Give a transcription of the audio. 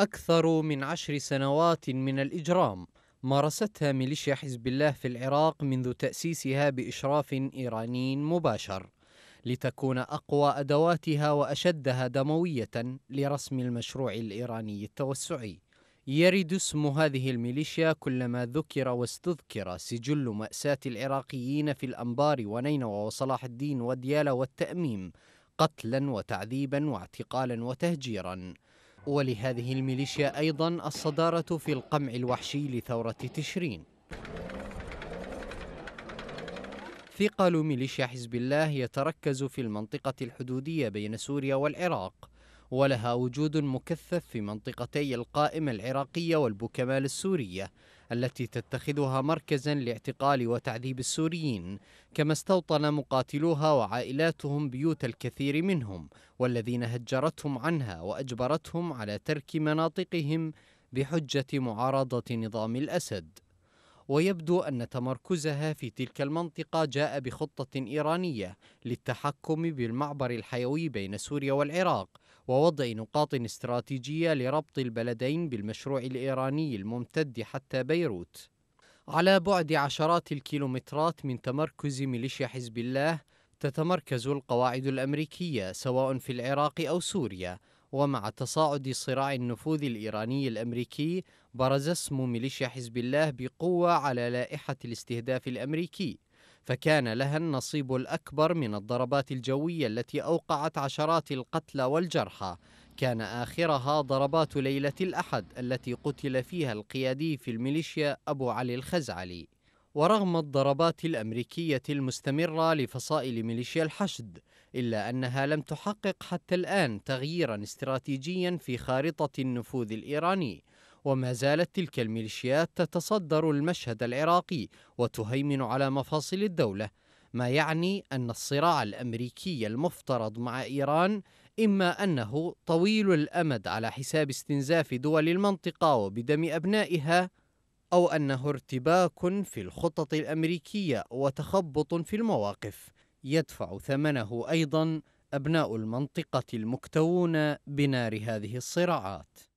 أكثر من عشر سنوات من الإجرام مارستها ميليشيا حزب الله في العراق منذ تأسيسها بإشراف إيراني مباشر لتكون أقوى أدواتها وأشدها دموية لرسم المشروع الإيراني التوسعي يرد اسم هذه الميليشيا كلما ذكر واستذكر سجل مأساة العراقيين في الأنبار ونينوى وصلاح الدين وديالا والتأميم قتلا وتعذيبا واعتقالا وتهجيرا ولهذه الميليشيا أيضا الصدارة في القمع الوحشي لثورة تشرين ثقل ميليشيا حزب الله يتركز في المنطقة الحدودية بين سوريا والعراق ولها وجود مكثف في منطقتي القائمة العراقية والبوكمال السورية التي تتخذها مركزا لاعتقال وتعذيب السوريين كما استوطن مقاتلوها وعائلاتهم بيوت الكثير منهم والذين هجرتهم عنها واجبرتهم على ترك مناطقهم بحجه معارضه نظام الاسد ويبدو أن تمركزها في تلك المنطقة جاء بخطة إيرانية للتحكم بالمعبر الحيوي بين سوريا والعراق ووضع نقاط استراتيجية لربط البلدين بالمشروع الإيراني الممتد حتى بيروت على بعد عشرات الكيلومترات من تمركز ميليشيا حزب الله تتمركز القواعد الأمريكية سواء في العراق أو سوريا ومع تصاعد صراع النفوذ الإيراني الأمريكي برز اسم ميليشيا حزب الله بقوة على لائحة الاستهداف الأمريكي فكان لها النصيب الأكبر من الضربات الجوية التي أوقعت عشرات القتلى والجرحى كان آخرها ضربات ليلة الأحد التي قتل فيها القيادي في الميليشيا أبو علي الخزعلي ورغم الضربات الأمريكية المستمرة لفصائل ميليشيا الحشد إلا أنها لم تحقق حتى الآن تغييرا استراتيجيا في خارطة النفوذ الإيراني وما زالت تلك الميليشيات تتصدر المشهد العراقي وتهيمن على مفاصل الدولة ما يعني أن الصراع الأمريكي المفترض مع إيران إما أنه طويل الأمد على حساب استنزاف دول المنطقة وبدم أبنائها أو أنه ارتباك في الخطط الأمريكية وتخبط في المواقف يدفع ثمنه أيضا أبناء المنطقة المكتوون بنار هذه الصراعات